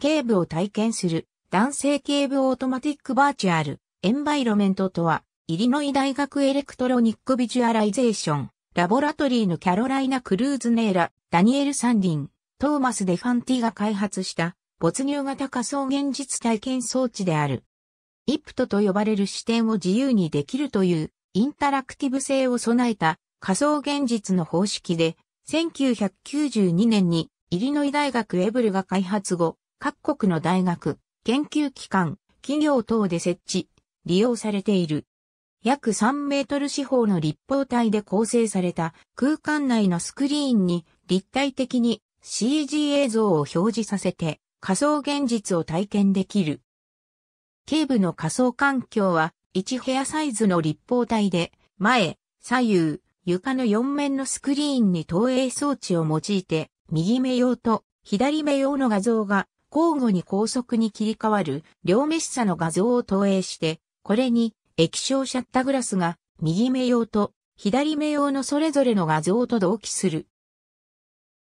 警部を体験する男性警部オートマティックバーチャルエンバイロメントとは、イリノイ大学エレクトロニックビジュアライゼーション、ラボラトリーのキャロライナ・クルーズネーラ、ダニエル・サンリン、トーマス・デファンティが開発した没入型仮想現実体験装置である。イプトと呼ばれる視点を自由にできるというインタラクティブ性を備えた仮想現実の方式で1992年にイリノイ大学エブルが開発後、各国の大学、研究機関、企業等で設置、利用されている。約3メートル四方の立方体で構成された空間内のスクリーンに立体的に CG 映像を表示させて仮想現実を体験できる。警部の仮想環境は1部屋サイズの立方体で前、左右、床の4面のスクリーンに投影装置を用いて右目用と左目用の画像が交互に高速に切り替わる両目視差の画像を投影して、これに液晶シャッタグラスが右目用と左目用のそれぞれの画像と同期する。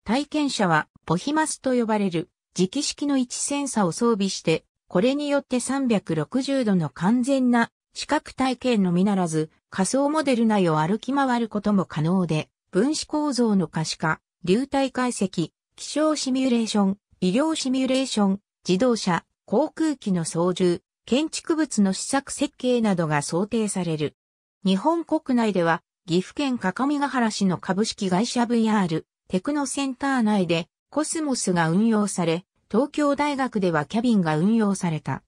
体験者はポヒマスと呼ばれる磁気式の位置センサを装備して、これによって360度の完全な視覚体験のみならず仮想モデル内を歩き回ることも可能で、分子構造の可視化、流体解析、気象シミュレーション、医療シミュレーション、自動車、航空機の操縦、建築物の試作設計などが想定される。日本国内では、岐阜県各務原市の株式会社 VR、テクノセンター内で、コスモスが運用され、東京大学ではキャビンが運用された。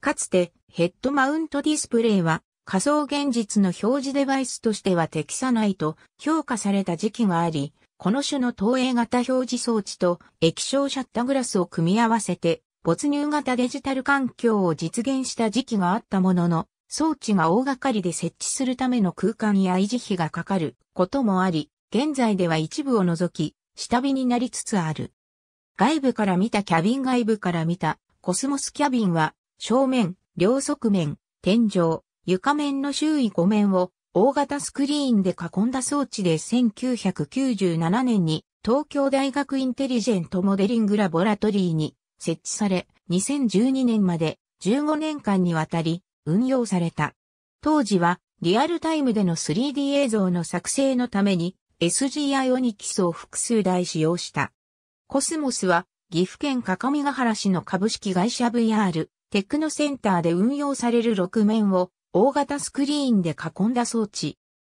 かつて、ヘッドマウントディスプレイは、仮想現実の表示デバイスとしては適さないと評価された時期があり、この種の投影型表示装置と液晶シャッターグラスを組み合わせて没入型デジタル環境を実現した時期があったものの、装置が大掛かりで設置するための空間や維持費がかかることもあり、現在では一部を除き、下火になりつつある。外部から見たキャビン外部から見たコスモスキャビンは正面、両側面、天井、床面の周囲5面を大型スクリーンで囲んだ装置で1997年に東京大学インテリジェントモデリングラボラトリーに設置され、2012年まで15年間にわたり運用された。当時はリアルタイムでの 3D 映像の作成のために SGI オニキスを複数台使用した。コスモスは岐阜県各務原市の株式会社 VR テクノセンターで運用される6面を大型スクリーンで囲んだ装置。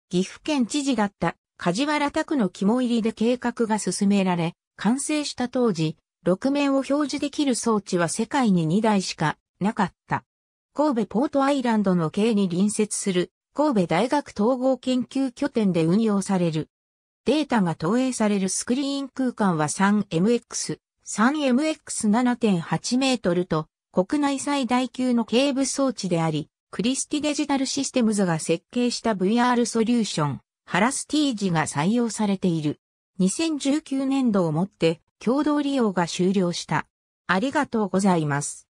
岐阜県知事だった梶原拓の肝入りで計画が進められ、完成した当時、6面を表示できる装置は世界に2台しかなかった。神戸ポートアイランドの系に隣接する神戸大学統合研究拠点で運用される。データが投影されるスクリーン空間は 3MX、3MX7.8 メートルと国内最大級の警部装置であり、クリスティデジタルシステムズが設計した VR ソリューション、ハラスティージが採用されている。2019年度をもって共同利用が終了した。ありがとうございます。